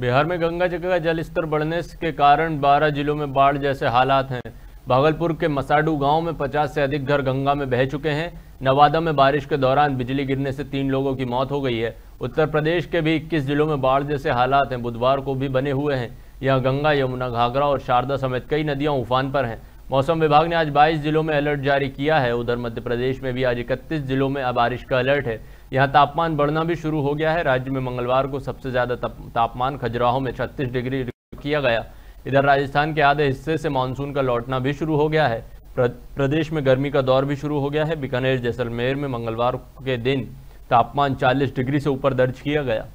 बिहार में गंगा जगह का जल स्तर बढ़ने के कारण 12 जिलों में बाढ़ जैसे हालात हैं भागलपुर के मसाडू गांव में 50 से अधिक घर गंगा में बह चुके हैं नवादा में बारिश के दौरान बिजली गिरने से तीन लोगों की मौत हो गई है उत्तर प्रदेश के भी इक्कीस जिलों में बाढ़ जैसे हालात हैं बुधवार को भी बने हुए हैं यहाँ गंगा यमुना घाघरा और शारदा समेत कई नदियाँ उफान पर हैं मौसम विभाग ने आज 22 जिलों में अलर्ट जारी किया है उधर मध्य प्रदेश में भी आज इकतीस जिलों में बारिश का अलर्ट है यहाँ तापमान बढ़ना भी शुरू हो गया है राज्य में मंगलवार को सबसे ज़्यादा तापमान खजुराहो में छत्तीस डिग्री किया गया इधर राजस्थान के आधे हिस्से से मानसून का लौटना भी शुरू हो गया है प्रदेश में गर्मी का दौर भी शुरू हो गया है बीकानेर जैसलमेर में मंगलवार के दिन तापमान 40 डिग्री से ऊपर दर्ज किया गया